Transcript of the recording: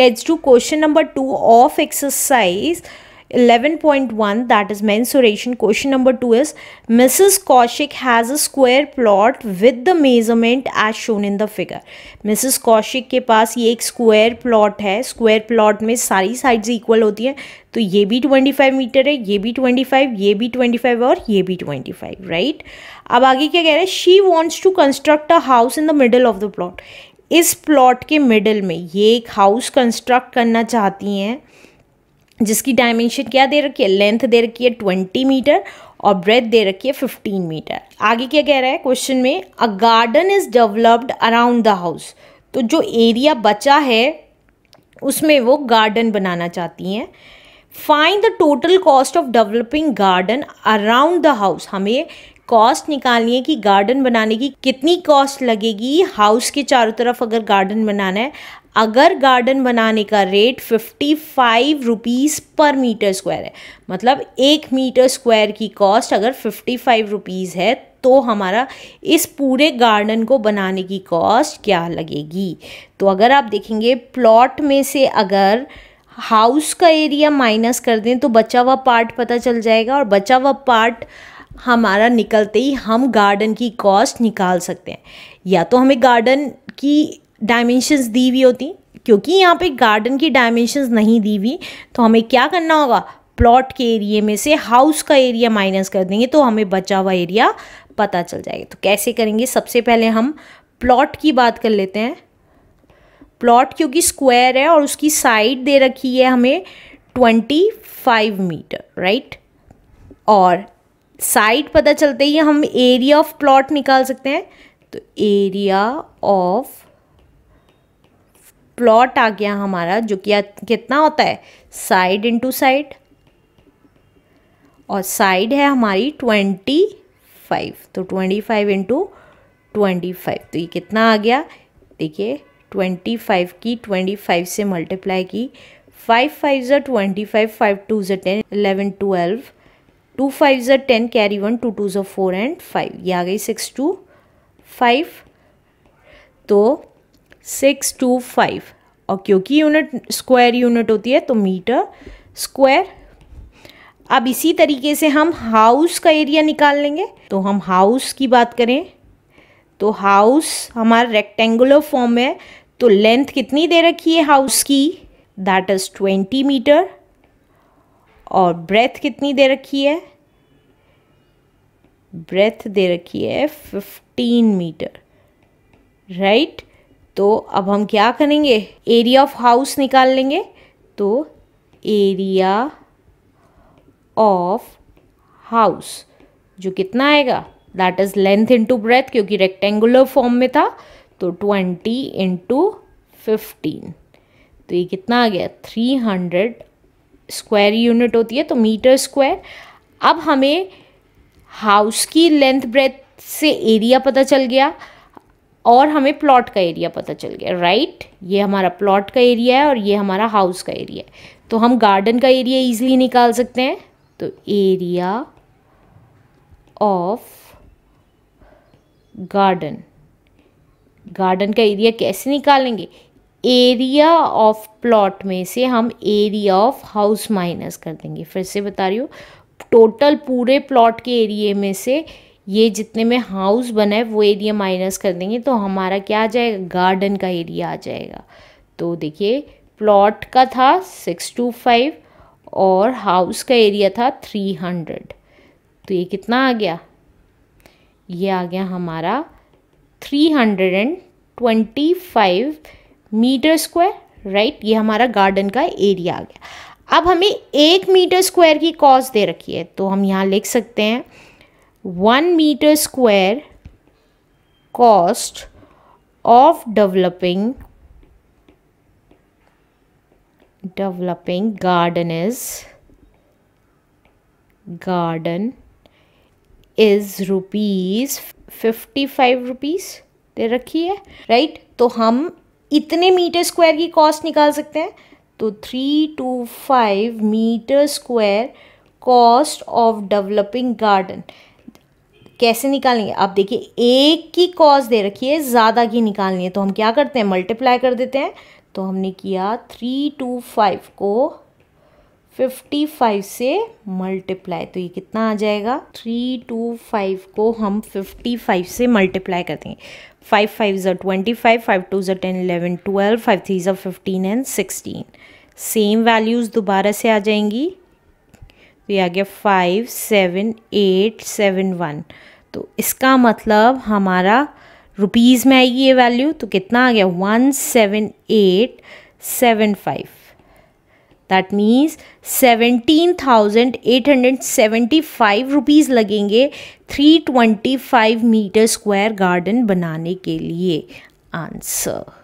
let's do question number 2 of exercise 11.1 that is mensuration question number 2 is mrs kaushik has a square plot with the measurement as shown in the figure mrs kaushik के पास ये एक square plot है square plot में सारी sides equal होती हैं तो ये भी 25 मीटर है ये भी 25 ये भी 25 और ये भी 25 राइट right? अब आगे क्या कह रहा है she wants to construct a house in the middle of the plot इस प्लॉट के मिडल में ये एक हाउस कंस्ट्रक्ट करना चाहती हैं जिसकी डायमेंशन क्या दे रखी है लेंथ दे रखी है ट्वेंटी मीटर और ब्रेथ दे रखी है फिफ्टीन मीटर आगे क्या कह रहा है क्वेश्चन में a garden is developed around the house तो जो एरिया बचा है उसमें वो गार्डन बनाना चाहती हैं find the total cost of developing garden around the house हमें कॉस्ट निकालनी है कि गार्डन बनाने की कितनी कॉस्ट लगेगी हाउस के चारों तरफ अगर गार्डन बनाना है अगर गार्डन बनाने का rate fifty five rupees per metre square है मतलब एक मीटर स्क्वायर की कॉस्ट अगर फिफ्टी फाइव रुपीज़ है तो हमारा इस पूरे गार्डन को बनाने की कॉस्ट क्या लगेगी तो अगर आप देखेंगे प्लॉट में से अगर हाउस का एरिया माइनस कर दें तो बचा हुआ पार्ट पता चल जाएगा और बचा हुआ पार्ट हमारा निकलते ही हम गार्डन की कॉस्ट निकाल सकते हैं या तो हमें गार्डन की डायमेंशंस दी हुई होती क्योंकि यहाँ पे गार्डन की डायमेंशंस नहीं दी हुई तो हमें क्या करना होगा प्लॉट के एरिए में से हाउस का एरिया माइनस कर देंगे तो हमें बचा हुआ एरिया पता चल जाएगा तो कैसे करेंगे सबसे पहले हम प्लॉट की बात कर लेते हैं प्लॉट क्योंकि स्क्वायर है और उसकी साइड दे रखी है हमें ट्वेंटी फाइव मीटर राइट और साइड पता चलते ही हम एरिया ऑफ प्लॉट निकाल सकते हैं तो एरिया ऑफ प्लॉट आ गया हमारा जो कि कितना होता है साइड इनटू साइड और साइड है हमारी ट्वेंटी फाइव तो twenty five into twenty five तो ये कितना आ गया देखिए ट्वेंटी फाइव की ट्वेंटी फाइव से मल्टीप्लाई की फाइव फाइव ज़ा ट्वेंटी फाइव फाइव टू ज़ा ten eleven twelve two five ज़र ten carry one two two ज़र फोर एंड फाइव ये आ गई सिक्स टू फाइव तो सिक्स टू फाइव और क्योंकि यूनिट स्क्वायर यूनिट होती है तो मीटर स्क्वायर अब इसी तरीके से हम हाउस का एरिया निकाल लेंगे तो हम हाउस की बात करें तो हाउस हमारा रेक्टेंगुलर फॉर्म है तो लेंथ कितनी दे रखी है हाउस की दैट इज़ ट्वेंटी मीटर और ब्रेथ कितनी दे रखी है ब्रेथ दे रखी है फिफ्टीन मीटर राइट तो अब हम क्या करेंगे एरिया ऑफ हाउस निकाल लेंगे तो एरिया ऑफ हाउस जो कितना आएगा that is length into breadth क्योंकि रेक्टेंगुलर फॉर्म में था तो ट्वेंटी इंटू फिफ्टीन तो ये कितना आ गया थ्री हंड्रेड स्क्वायर यूनिट होती है तो मीटर स्क्वायर अब हमें हाउस की लेंथ ब्रेथ से एरिया पता चल गया और हमें प्लॉट का एरिया पता चल गया राइट ये हमारा प्लॉट का एरिया है और ये हमारा हाउस का एरिया है तो हम गार्डन का एरिया इजीली निकाल सकते हैं तो एरिया ऑफ गार्डन गार्डन का एरिया कैसे निकालेंगे एरिया ऑफ प्लॉट में से हम एरिया ऑफ हाउस माइनस कर देंगे फिर से बता रही हूँ टोटल पूरे प्लॉट के एरिए में से ये जितने में हाउस बना है वो एरिया माइनस कर देंगे तो हमारा क्या आ जाएगा गार्डन का एरिया आ जाएगा तो देखिए प्लॉट का था सिक्स टू फाइव और हाउस का एरिया था थ्री हंड्रेड तो ये कितना आ गया ये आ गया हमारा three hundred and twenty five metre square right ये हमारा गार्डन का एरिया आ गया अब हमें एक मीटर स्क्वायर की कॉस्ट दे रखी है तो हम यहाँ लिख सकते हैं one metre square cost of developing developing garden is garden is rupees fifty five rupees दे रखी है राइट right? तो हम इतने मीटर स्क्वायर की कॉस्ट निकाल सकते हैं तो three two five metre square cost of developing garden कैसे निकालेंगे आप देखिए एक की कॉस्ट दे रखी है ज़्यादा की निकालनी है तो हम क्या करते हैं मल्टीप्लाई कर देते हैं तो हमने किया थ्री टू फाइव को 55 से मल्टीप्लाई तो ये कितना आ जाएगा 325 को हम 55 से मल्टीप्लाई कर देंगे फाइव फाइव ज़ा ट्वेंटी फाइव फाइव टू ज़ा ten eleven twelve five three ज़ा fifteen and sixteen same values दोबारा से आ जाएंगी तो ये आ गया five seven eight seven one तो इसका मतलब हमारा रुपीज़ में आएगी ये वैल्यू तो कितना आ गया one seven eight seven five that means seventeen thousand eight hundred seventy five rupees लगेंगे three twenty five metre square garden बनाने के लिए आंसर